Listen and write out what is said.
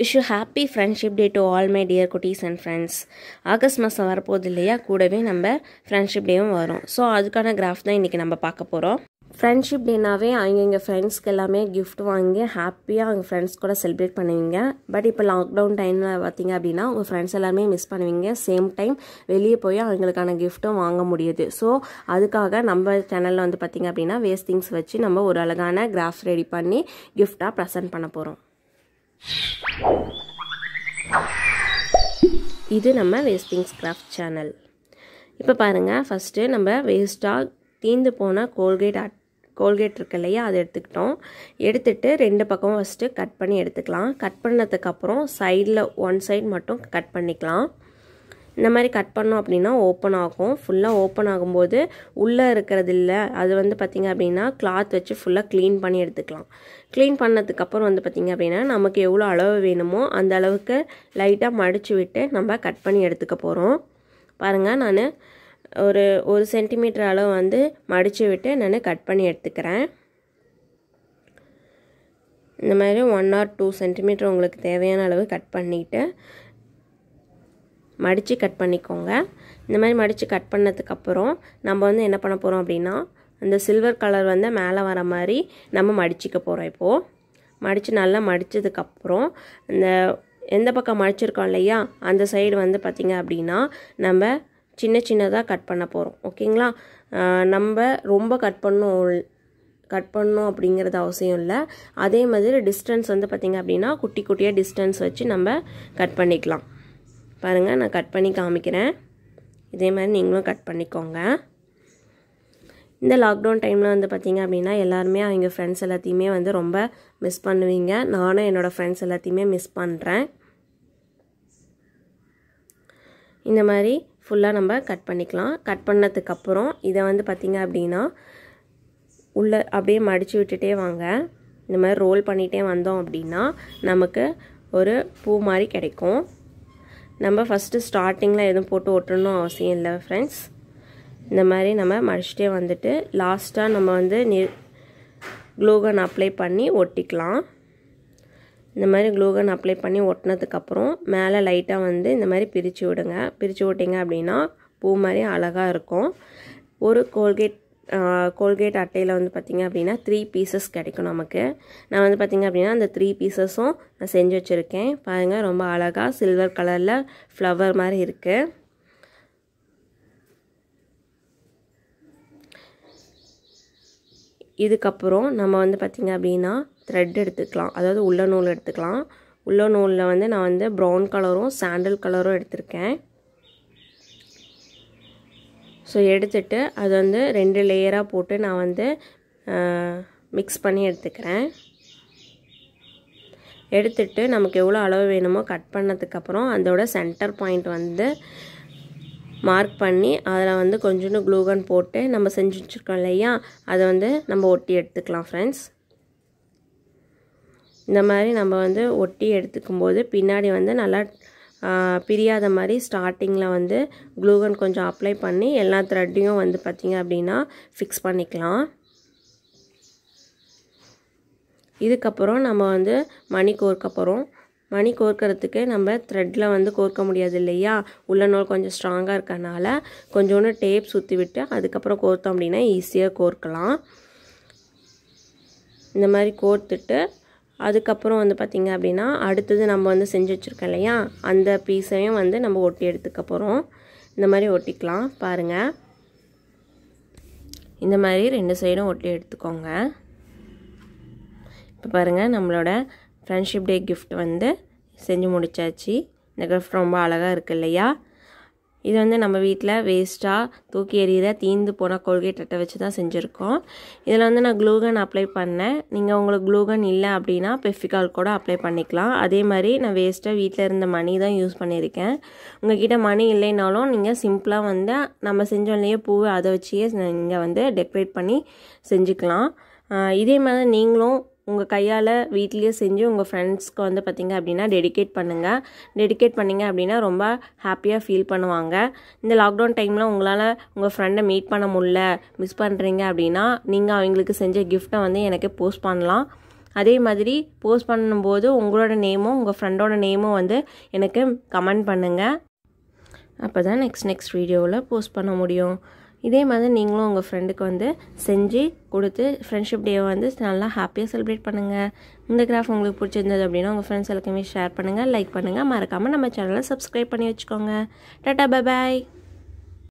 wish happy friendship day to all my dear குட்டீஸ் and friends August மாதம் வரப்போகுது இல்லையா கூடவே நம்ம ஃப்ரெண்ட்ஷிப் டேவும் வரும் ஸோ அதுக்கான கிராஃப் தான் இன்றைக்கி நம்ம பார்க்க போகிறோம் ஃப்ரெண்ட்ஷிப் டேனாவே அவங்க எங்கள் ஃப்ரெண்ட்ஸ்க்கு எல்லாமே கிஃப்ட் வாங்கி ஹாப்பியாக அவங்க ஃப்ரெண்ட்ஸ் கூட செலிப்ரேட் பண்ணுவீங்க பட் இப்போ லாக்டவுன் டைமில் பார்த்தீங்க அப்படின்னா உங்கள் ஃப்ரெண்ட்ஸ் எல்லாருமே மிஸ் பண்ணுவீங்க சேம் டைம் வெளியே போய் அவங்களுக்கான கிஃப்ட்டும் வாங்க முடியுது ஸோ அதுக்காக நம்ம சேனலில் வந்து பார்த்திங்க அப்படின்னா வேஸ்ட் திங்ஸ் வச்சு நம்ம ஒரு அழகான கிராஃப் ரெடி பண்ணி கிஃப்டாக ப்ரெசென்ட் பண்ண போகிறோம் இது நம்ம வேஸ்டிங்ஸ் கிராஃப்ட் சேனல் இப்போ பாருங்கள் ஃபஸ்ட்டு நம்ம வேஸ்ட்டாக தீந்து போன கோல்கேட் அட் கோல்கேட் இருக்கு இல்லையா அதை எடுத்துக்கிட்டோம் எடுத்துகிட்டு ரெண்டு பக்கம் ஃபஸ்ட்டு கட் பண்ணி எடுத்துக்கலாம் கட் பண்ணதுக்கப்புறம் சைடில் ஒன் சைட் மட்டும் கட் பண்ணிக்கலாம் இந்த மாதிரி கட் பண்ணோம் அப்படின்னா ஓப்பன் ஆகும் ஃபுல்லாக ஓப்பன் ஆகும்போது உள்ளே இருக்கிறது இல்லை அது வந்து பார்த்திங்க அப்படின்னா கிளாத் வச்சு ஃபுல்லாக க்ளீன் பண்ணி எடுத்துக்கலாம் க்ளீன் பண்ணதுக்கப்புறம் வந்து பார்த்திங்க அப்படின்னா நமக்கு எவ்வளோ அளவு வேணுமோ அந்த அளவுக்கு லைட்டாக மடித்து விட்டு நம்ம கட் பண்ணி எடுத்துக்க போகிறோம் பாருங்கள் நான் ஒரு ஒரு சென்டிமீட்டர் அளவு வந்து மடித்து விட்டு நான் கட் பண்ணி எடுத்துக்கிறேன் இந்த மாதிரி ஒன் ஆர் டூ சென்டிமீட்டர் உங்களுக்கு தேவையான அளவு கட் பண்ணிவிட்டு மடித்து கட் பண்ணிக்கோங்க இந்த மாதிரி மடித்து கட் பண்ணதுக்கப்புறம் நம்ம வந்து என்ன பண்ண போகிறோம் அப்படின்னா அந்த சில்வர் கலர் வந்து மேலே வர மாதிரி நம்ம மடிச்சிக்க போகிறோம் இப்போது மடித்து நல்லா மடித்ததுக்கப்புறம் இந்த எந்த பக்கம் மடிச்சிருக்கோம் இல்லையா அந்த சைடு வந்து பார்த்திங்க அப்படின்னா நம்ம சின்ன சின்னதாக கட் பண்ண போகிறோம் ஓகேங்களா நம்ம ரொம்ப கட் பண்ணும் கட் பண்ணணும் அப்படிங்கிறது அவசியம் இல்லை அதே மாதிரி டிஸ்டன்ஸ் வந்து பார்த்திங்க அப்படின்னா குட்டி குட்டியாக டிஸ்டன்ஸ் வச்சு நம்ம கட் பண்ணிக்கலாம் பாருங்கள் நான் கட் பண்ணி காமிக்கிறேன் இதே மாதிரி நீங்களும் கட் பண்ணிக்கோங்க இந்த லாக்டவுன் டைமில் வந்து பார்த்திங்க அப்படின்னா எல்லாருமே அவங்க ஃப்ரெண்ட்ஸ் எல்லாத்தையுமே வந்து ரொம்ப மிஸ் பண்ணுவீங்க நானும் என்னோடய ஃப்ரெண்ட்ஸ் எல்லாத்தையுமே மிஸ் பண்ணுறேன் இந்த மாதிரி ஃபுல்லாக நம்ம கட் பண்ணிக்கலாம் கட் பண்ணதுக்கப்புறம் இதை வந்து பார்த்திங்க அப்படின்னா உள்ளே அப்படியே மடித்து விட்டுட்டே வாங்க இந்த மாதிரி ரோல் பண்ணிகிட்டே வந்தோம் அப்படின்னா நமக்கு ஒரு பூ மாதிரி கிடைக்கும் நம்ம ஃபஸ்ட்டு ஸ்டார்டிங்கில் எதுவும் போட்டு ஒட்டணும் அவசியம் இல்லை ஃப்ரெண்ட்ஸ் இந்த மாதிரி நம்ம மடிச்சுட்டே வந்துட்டு லாஸ்ட்டாக நம்ம வந்து நி க்ளூகன் அப்ளை பண்ணி ஒட்டிக்கலாம் இந்த மாதிரி க்ளூகன் அப்ளை பண்ணி ஒட்டினதுக்கப்புறம் மேலே லைட்டாக வந்து இந்த மாதிரி பிரித்து விடுங்க பிரித்து விட்டிங்க அப்படின்னா பூ மாதிரி அழகாக இருக்கும் ஒரு கோல்கேட் கோல்கேட் அட்டையில் வந்து பார்த்திங்க அப்படின்னா த்ரீ பீசஸ் கிடைக்கும் நமக்கு நான் வந்து பார்த்திங்க அப்படின்னா அந்த த்ரீ பீசஸும் நான் செஞ்சு வச்சுருக்கேன் பாருங்கள் ரொம்ப அழகாக சில்வர் கலரில் ஃப்ளவர் மாதிரி இருக்குது இதுக்கப்புறம் நம்ம வந்து பார்த்திங்க அப்படின்னா த்ரெட் எடுத்துக்கலாம் அதாவது உள்ள நூல் எடுத்துக்கலாம் உள்ள நூலில் வந்து நான் வந்து ப்ரௌன் கலரும் சாண்டல் கலரும் எடுத்திருக்கேன் ஸோ எடுத்துட்டு அது வந்து ரெண்டு லேயராக போட்டு நான் வந்து மிக்ஸ் பண்ணி எடுத்துக்கிறேன் எடுத்துட்டு நமக்கு எவ்வளோ அளவு வேணுமோ கட் பண்ணதுக்கப்புறம் அதோட சென்டர் பாயிண்ட் வந்து மார்க் பண்ணி அதில் வந்து கொஞ்சோண்டு க்ளூகன் போட்டு நம்ம செஞ்சு வச்சுருக்கோம் இல்லையா அதை வந்து நம்ம ஒட்டி எடுத்துக்கலாம் ஃப்ரெண்ட்ஸ் இந்த மாதிரி நம்ம வந்து ஒட்டி எடுத்துக்கும் போது பின்னாடி வந்து நல்லா பிரியாத மாதிரி ஸ்டார்டிங்கில் வந்து க்ளூகன் கொஞ்சம் அப்ளை பண்ணி எல்லா த்ரெட்டையும் வந்து பார்த்திங்க அப்படின்னா ஃபிக்ஸ் பண்ணிக்கலாம் இதுக்கப்புறம் நம்ம வந்து மணி போகிறோம் மணி கோர்க்கறதுக்கு நம்ம த்ரெட்டில் வந்து கோர்க்க முடியாது இல்லையா உள்ள நூல் கொஞ்சம் ஸ்ட்ராங்காக இருக்கனால கொஞ்சோண்டு டேப் சுற்றி விட்டு அதுக்கப்புறம் கோர்த்தோம் அப்படின்னா ஈஸியாக கோர்க்கலாம் இந்த மாதிரி கோர்த்துட்டு அதுக்கப்புறம் வந்து பார்த்திங்க அப்படின்னா அடுத்தது நம்ம வந்து செஞ்சு வச்சுருக்கோம் இல்லையா அந்த பீஸையும் வந்து நம்ம ஒட்டி எடுத்துக்க போகிறோம் இந்த மாதிரி ஒட்டிக்கலாம் பாருங்கள் இந்த மாதிரி ரெண்டு சைடும் ஒட்டி எடுத்துக்கோங்க இப்போ பாருங்கள் நம்மளோட ஃப்ரெண்ட்ஷிப் டே கிஃப்ட் வந்து செஞ்சு முடித்தாச்சு இந்த கிஃப்ட் ரொம்ப அழகாக இருக்குது இல்லையா இது வந்து நம்ம வீட்டில் வேஸ்ட்டாக தூக்கி எறிகிற தீந்து போன கோல்கேட் அட்டை வச்சு தான் செஞ்சுருக்கோம் இதில் வந்து நான் க்ளூகன் அப்ளை பண்ணேன் நீங்கள் உங்களுக்கு க்ளூகன் இல்லை அப்படின்னா பெஃபிகால் கூட அப்ளை பண்ணிக்கலாம் அதே மாதிரி நான் வேஸ்ட்டாக வீட்டில் இருந்த மணி தான் யூஸ் பண்ணியிருக்கேன் உங்ககிட்ட மணி இல்லைனாலும் நீங்கள் சிம்பிளாக வந்து நம்ம செஞ்சோன்னே பூவை அதை வச்சியே நீங்கள் வந்து டெக்கரேட் பண்ணி செஞ்சுக்கலாம் இதே மாதிரி நீங்களும் உங்கள் கையால் வீட்லேயே செஞ்சு உங்கள் ஃப்ரெண்ட்ஸ்க்கு வந்து பார்த்திங்க அப்படின்னா டெடிகேட் பண்ணுங்கள் டெடிகேட் பண்ணிங்க அப்படின்னா ரொம்ப ஹாப்பியாக ஃபீல் பண்ணுவாங்க இந்த லாக்டவுன் டைமில் உங்களால் உங்கள் ஃப்ரெண்டை மீட் பண்ண முடில மிஸ் பண்ணுறீங்க அப்படின்னா நீங்கள் அவங்களுக்கு செஞ்ச கிஃப்ட்டை வந்து எனக்கு போஸ்ட் பண்ணலாம் அதே மாதிரி போஸ்ட் பண்ணும்போது உங்களோட நேமும் உங்கள் ஃப்ரெண்டோட நேமும் வந்து எனக்கு கமெண்ட் பண்ணுங்கள் அப்போ தான் நெக்ஸ்ட் நெக்ஸ்ட் வீடியோவில் போஸ்ட் பண்ண முடியும் இதே மாதிரி நீங்களும் உங்கள் ஃப்ரெண்டுக்கு வந்து செஞ்சு கொடுத்து ஃப்ரெண்ட்ஷிப் டேவை வந்து நல்லா ஹாப்பியாக செலிப்ரேட் பண்ணுங்கள் இந்த கிராஃப் உங்களுக்கு பிடிச்சிருந்தது அப்படின்னா உங்கள் ஃப்ரெண்ட்ஸ் எல்லாருக்குமே ஷேர் பண்ணுங்கள் லைக் பண்ணுங்கள் மறக்காமல் நம்ம சேனலை சப்ஸ்கிரைப் பண்ணி வச்சுக்கோங்க டாட்டா பை பாய்